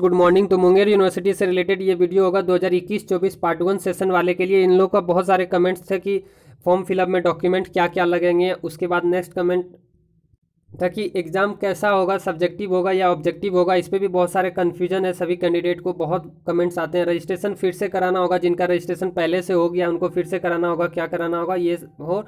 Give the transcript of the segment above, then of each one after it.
good morning तो Munger university से related ये वीडियो होगा 2021-24 पार्ट वन सेशन वाले के लिए इन लोग का बहुत सारे कमेंट्स थे कि फॉर्म फिलअप में डॉक्यूमेंट क्या क्या लगेंगे उसके बाद नेक्स्ट कमेंट था कि एग्ज़ाम कैसा होगा सब्जेक्टिव होगा या ऑब्जेक्टिव होगा इस पर भी बहुत सारे कन्फ्यूजन है सभी कैंडिडेट को बहुत कमेंट्स आते हैं रजिस्ट्रेशन फिर से कराना होगा जिनका रजिस्ट्रेशन पहले से हो गया उनको फिर से कराना होगा क्या कराना होगा ये हो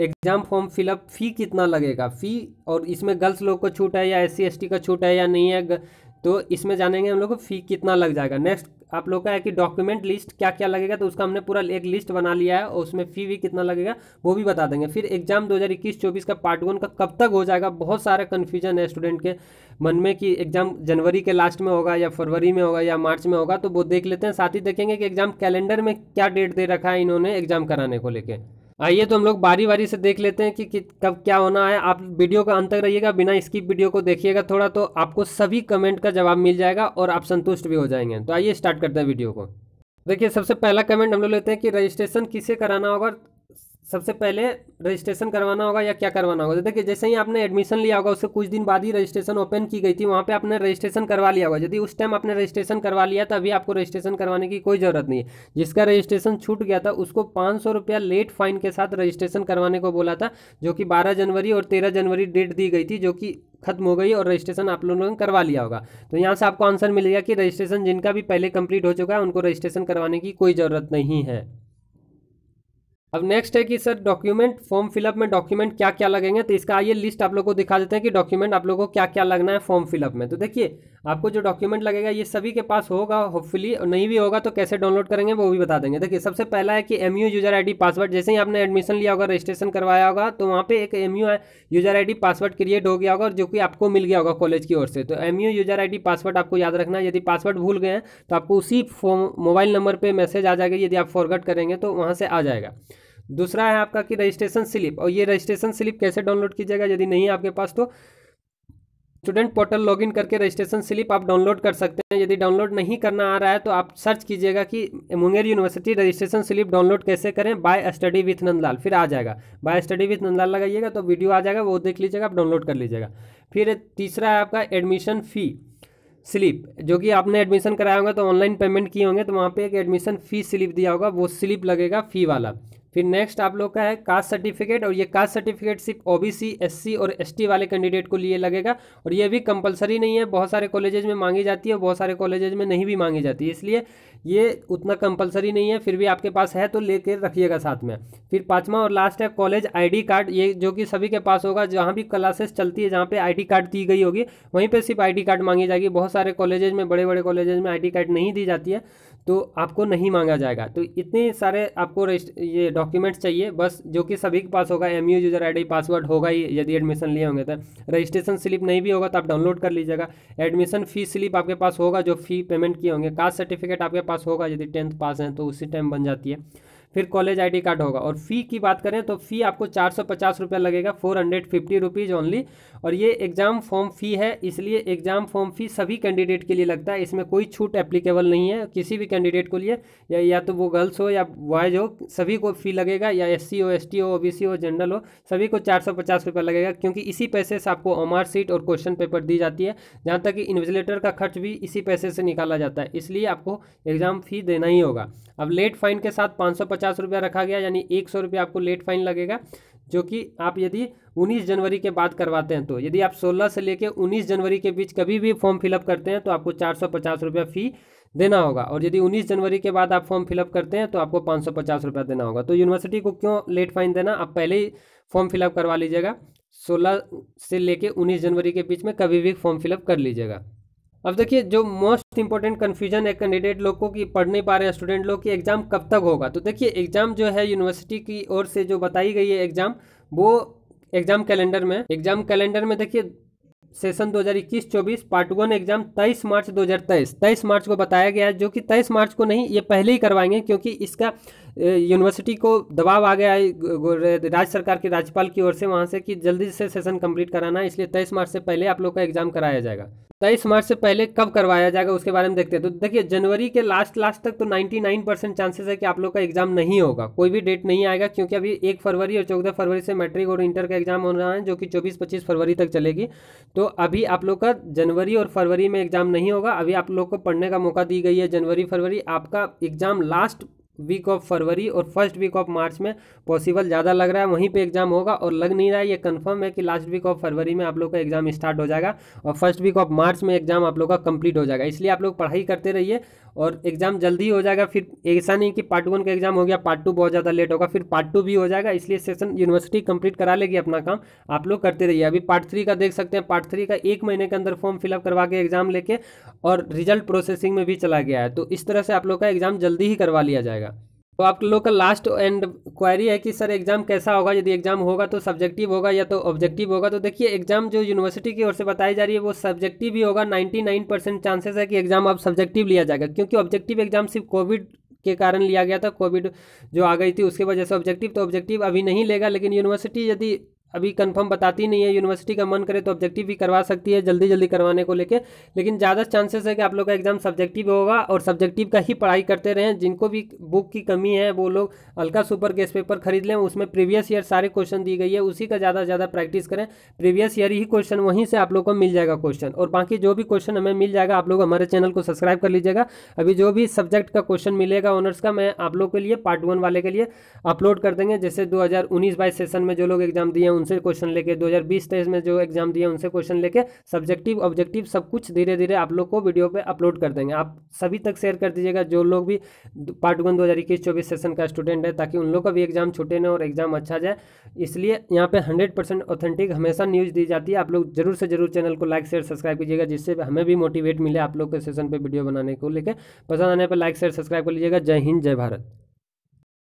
एग्ज़ाम फॉर्म फिलअप फ़ी कितना लगेगा फ़ी और इसमें गर्ल्स लोग को छूट है या एस सी का छूट है या नहीं है तो इसमें जानेंगे हम लोग को फी कितना लग जाएगा नेक्स्ट आप लोग का है कि डॉक्यूमेंट लिस्ट क्या क्या लगेगा तो उसका हमने पूरा एक लिस्ट बना लिया है और उसमें फ़ी भी कितना लगेगा वो भी बता देंगे फिर एग्जाम 2021-24 का पार्ट वन का कब तक हो जाएगा बहुत सारा कन्फ्यूजन है स्टूडेंट के मन में कि एग्जाम जनवरी के लास्ट में होगा या फरवरी में होगा या मार्च में होगा तो वो देख लेते हैं साथ ही देखेंगे कि एग्जाम कैलेंडर में क्या डेट दे रखा है इन्होंने एग्जाम कराने को लेकर आइए तो हम लोग बारी बारी से देख लेते हैं कि, कि कब क्या होना है आप वीडियो का अंत तक रहिएगा बिना स्किप वीडियो को देखिएगा थोड़ा तो आपको सभी कमेंट का जवाब मिल जाएगा और आप संतुष्ट भी हो जाएंगे तो आइए स्टार्ट करते हैं वीडियो को देखिए सबसे पहला कमेंट हम लोग लेते हैं कि रजिस्ट्रेशन किसे कराना होगा सबसे पहले रजिस्ट्रेशन करवाना होगा या क्या करवाना होगा देखिए जैसे ही आपने एडमिशन लिया होगा उससे कुछ दिन बाद ही रजिस्ट्रेशन ओपन की गई थी वहाँ पे आपने रजिस्ट्रेशन करवा लिया होगा यदि उस टाइम आपने रजिस्ट्रेशन करवा लिया तो अभी आपको रजिस्ट्रेशन करवाने की कोई ज़रूरत नहीं है जिसका रजिस्ट्रेशन छूट गया था उसको पाँच सौ रुपया लेट फाइन के साथ रजिस्ट्रेशन करवाने को बोला था जो कि बारह जनवरी और तेरह जनवरी डेट दी गई थी जो कि खत्म हो गई और रजिस्ट्रेशन आप लोगों ने करवा लिया होगा तो यहाँ से आपको आंसर मिलेगा कि रजिस्ट्रेशन जिनका भी पहले कंप्लीट हो चुका है उनको रजिस्ट्रेशन करवाने की कोई ज़रूरत नहीं है अब नेक्स्ट है कि सर डॉक्यूमेंट फॉर्म फिलअप में डॉक्यूमेंट क्या क्या लगेंगे तो इसका आइए लिस्ट आप लोग को दिखा देते हैं कि डॉक्यूमेंट आप लोग को क्या क्या लगना है फॉर्म फिलअप में तो देखिए आपको जो डॉक्यूमेंट लगेगा ये सभी के पास होगा होपफुली नहीं भी होगा तो कैसे डाउनलोड करेंगे वो भी बता देंगे देखिए सबसे पहला है कि एम यूजर आई पासवर्ड जैसे ही आपने एडमिशन लिया होगा रजिस्ट्रेशन करवाया होगा तो वहाँ पे एक एम यूजर आई पासवर्ड क्रिएट हो गया होगा जो कि आपको मिल गया होगा कॉलेज की ओर से तो एम यूजर आई पासवर्ड आपको याद रखना है यदि पासवर्ड भूल गए हैं तो आपको उसी मोबाइल नंबर पर मैसेज आ जाएगा यदि आप फॉरवर्ड करेंगे तो वहाँ से आ जाएगा दूसरा है आपका कि रजिस्ट्रेशन स्लिप और ये रजिस्ट्रेशन स्लिप कैसे डाउनलोड कीजिएगा यदि नहीं है आपके पास तो स्टूडेंट पोर्टल लॉगिन करके रजिस्ट्रेशन स्लिप आप डाउनलोड कर सकते हैं यदि डाउनलोड नहीं करना आ रहा है तो आप सर्च कीजिएगा कि Munger university registration slip download कैसे करें बाय स्टडी विथ नंदलाल फिर आ जाएगा बाय स्टडी विथ नंदलाल लगाइएगा तो वीडियो आ जाएगा वो देख लीजिएगा आप डाउनलोड कर लीजिएगा फिर तीसरा है आपका एडमिशन फ़ी स्लिप जो कि आपने एडमिशन कराया होगा तो ऑनलाइन पेमेंट किए होंगे तो वहाँ पर एक एडमिशन फ़ी स्लिप दिया होगा वो स्लिप लगेगा फ़ी वाला फिर नेक्स्ट आप लोग का है कास्ट सर्टिफिकेट और ये कास्ट सर्टिफिकेट सिर्फ ओबीसी एससी और एसटी वाले कैंडिडेट को लिए लगेगा और ये भी कंपलसरी नहीं है बहुत सारे कॉलेजेज में मांगी जाती है बहुत सारे कॉलेजेज में नहीं भी मांगी जाती है इसलिए ये उतना कंपलसरी नहीं है फिर भी आपके पास है तो लेके रखिएगा साथ में फिर पाँचवा और लास्ट है कॉलेज आईडी कार्ड ये जो कि सभी के पास होगा जहाँ भी क्लासेस चलती है जहाँ पे आईडी कार्ड दी गई होगी वहीं पे सिर्फ आईडी कार्ड मांगी जाएगी बहुत सारे कॉलेजेज में बड़े बड़े कॉलेजेज में आईडी कार्ड नहीं दी जाती है तो आपको नहीं मांगा जाएगा तो इतने सारे आपको ये डॉक्यूमेंट्स चाहिए बस जो कि सभी के पास होगा एम यूजर आई पासवर्ड होगा ही यदि एडमिशन लिए होंगे तो रजिस्ट्रेशन स्लिप नहीं भी होगा तो आप डाउनलोड कर लीजिएगा एडमिशन फी स्लिप आपके पास होगा जो फी पेमेंट किए होंगे कास्ट सर्टिफिकेट आपके पास होगा यदि टेंथ पास हैं तो उसी टाइम बन जाती है फिर कॉलेज आईडी कार्ड होगा और फ़ी की बात करें तो फ़ी आपको चार सौ पचास रुपया लगेगा four hundred fifty rupees only और ये एग्ज़ाम फॉर्म फ़ी है इसलिए एग्ज़ाम फॉर्म फ़ी सभी कैंडिडेट के लिए लगता है इसमें कोई छूट एप्लीकेबल नहीं है किसी भी कैंडिडेट को लिए या, या तो वो गर्ल्स हो या बॉयज़ हो सभी को फ़ी लगेगा या एस सी हो एस टी हो ओ बी सी हो जनरल हो सभी को चार सौ पचास रुपया लगेगा क्योंकि इसी पैसे से आपको ओमार सीट और क्वेश्चन पेपर दी जाती है जहाँ तक कि इन्वेजिलेटर का खर्च भी इसी पैसे से निकाला जाता है इसलिए आपको एग्ज़ाम फ़ी देना ही होगा अब लेट फाइन के साथ पाँच सौ पचास रुपया रखा गया यानी एक सौ रुपया आपको लेट फाइन लगेगा जो कि आप यदि 19 जनवरी के बाद करवाते हैं तो यदि आप 16 से लेकर 19 जनवरी के बीच कभी भी फॉर्म फिलअप करते हैं तो आपको चार सौ फ़ी देना होगा और यदि 19 जनवरी के बाद आप फॉर्म फिलअप करते हैं तो आपको पाँच सौ देना होगा तो यूनिवर्सिटी को क्यों लेट फाइन देना आप पहले ही फॉर्म फिलअप करवा लीजिएगा सोलह से लेकर उन्नीस जनवरी के बीच में कभी भी फॉर्म फिलअप कर लीजिएगा अब देखिए जो मोस्ट इंपॉर्टेंट कन्फ्यूजन है कैंडिडेट लोग को कि पढ़ नहीं पा रहे हैं स्टूडेंट लोग कि एग्ज़ाम कब तक होगा तो देखिए एग्ज़ाम जो है यूनिवर्सिटी की ओर से जो बताई गई है एग्ज़ाम वो एग्ज़ाम कैलेंडर में एग्ज़ाम कैलेंडर में देखिए सेशन 2021-24 पार्ट वन एग्जाम 23 मार्च 2023 23 मार्च को बताया गया है जो कि 23 मार्च को नहीं ये पहले ही करवाएंगे क्योंकि इसका यूनिवर्सिटी को दबाव आ गया है राज्य सरकार के राज्यपाल की ओर से वहाँ से कि जल्दी से सेशन कंप्लीट कराना है इसलिए 23 मार्च से पहले आप लोग का एग्जाम कराया जाएगा तेईस तो मार्च से पहले कब करवाया जाएगा उसके बारे में देखते हैं तो देखिए जनवरी के लास्ट लास्ट तक तो 99 परसेंट चांसेस है कि आप लोग का एग्जाम नहीं होगा कोई भी डेट नहीं आएगा क्योंकि अभी एक फरवरी और चौदह फरवरी से मैट्रिक और इंटर का एग्जाम हो रहा है जो कि 24-25 फरवरी तक चलेगी तो अभी आप लोग का जनवरी और फरवरी में एग्जाम नहीं होगा अभी आप लोग को पढ़ने का मौका दी गई है जनवरी फरवरी आपका एग्जाम लास्ट वीक ऑफ फरवरी और फर्स्ट वीक ऑफ मार्च में पॉसिबल ज़्यादा लग रहा है वहीं पे एग्जाम होगा और लग नहीं रहा है ये कंफर्म है कि लास्ट वीक ऑफ फरवरी में आप लोग का एग्जाम स्टार्ट हो जाएगा और फर्स्ट वीक ऑफ मार्च में एग्जाम आप लोग का कंप्लीट हो जाएगा इसलिए आप लोग पढ़ाई करते रहिए और एग्जाम जल्दी हो जाएगा फिर ऐसा नहीं कि पार्ट वन का एग्जाम हो गया पार्ट टू बहुत ज़्यादा लेट होगा फिर पार्ट टू भी हो जाएगा इसलिए सेशन यूनिवर्सिटी कंप्लीट करा लेगी अपना काम आप लोग करते रहिए अभी पार्ट थ्री का देख सकते हैं पार्ट थ्री का एक महीने के अंदर फॉर्म फिलअप करवा के एग्जाम लेके और रिजल्ट प्रोसेसिंग में भी चला गया है तो इस तरह से आप लोग का एग्जाम जल्दी ही करवा लिया जाएगा तो आप लोग का लास्ट एंड क्वारी है कि सर एग्ज़ाम कैसा होगा यदि एग्ज़ाम होगा तो सब्जेक्टिव होगा या तो ऑब्जेक्टिव होगा तो देखिए एग्ज़ाम जो यूनिवर्सिटी की ओर से बताई जा रही है वो सब्जेक्टिव ही होगा 99 परसेंट चांसेस है कि एग्ज़ाम आप सब्जेक्टिव लिया जाएगा क्योंकि ऑब्जेक्टिव एग्ज़ाम सिर्फ कोविड के कारण लिया गया था कोविड जो आ गई थी उसके वजह से ऑब्जेक्टिव तो ऑब्जेक्टिव अभी नहीं लेगा लेकिन यूनिवर्सिटी यदि अभी कंफर्म बताती नहीं है यूनिवर्सिटी का मन करे तो ऑब्जेक्टिव भी करवा सकती है जल्दी जल्दी करवाने को लेके लेकिन ज़्यादा चांसेस है कि आप लोग का एग्जाम सब्जेक्टिव होगा और सब्जेक्टिव का ही पढ़ाई करते रहें जिनको भी बुक की कमी है वो लोग अल्का सुपर गेस्ट पेपर खरीद लें उसमें प्रीवियस ईयर सारे क्वेश्चन दी गई है उसी का ज़्यादा से ज़्यादा प्रैक्टिस करें प्रीवियस ईयर ही क्वेश्चन वहीं से आप लोग को मिल जाएगा क्वेश्चन और बाकी जो भी क्वेश्चन हमें मिल जाएगा आप लोग हमारे चैनल को सब्सक्राइब कर लीजिएगा अभी जो भी सब्जेक्ट का क्वेश्चन मिलेगा ऑनर्स का मैं आप लोग के लिए पार्ट वन वाले के लिए अपलोड कर देंगे जैसे दो हज़ार सेशन में जो लोग एग्जाम दिए हैं उनसे क्वेश्चन लेके 2020 हज़ार में जो एग्जाम दिए उनसे क्वेश्चन लेके सब्जेक्टिव ऑब्जेक्टिव सब कुछ धीरे धीरे आप लोग को वीडियो पे अपलोड कर देंगे आप सभी तक शेयर कर दीजिएगा जो लोग भी पार्ट वन दो हज़ार इक्कीस चौबीस सेशन का स्टूडेंट है ताकि उन लोग का भी एग्जाम छूटे ना और एग्जाम अच्छा जाए इसलिए यहाँ पर हंड्रेड परसेंट ऑथेंटिक हमेशा न्यूज़ दी जाती है आप लोग जरूर से जरूर चैनल को लाइक शेयर सब्सक्राइब कीजिएगा जिससे हमें भी मोटिवेट मिले आप लोग के सेशन पर वीडियो बनाने को लेकर पसंद आने पर लाइक शेयर सब्सक्राइब कर लीजिएगा जय हिंद जय भारत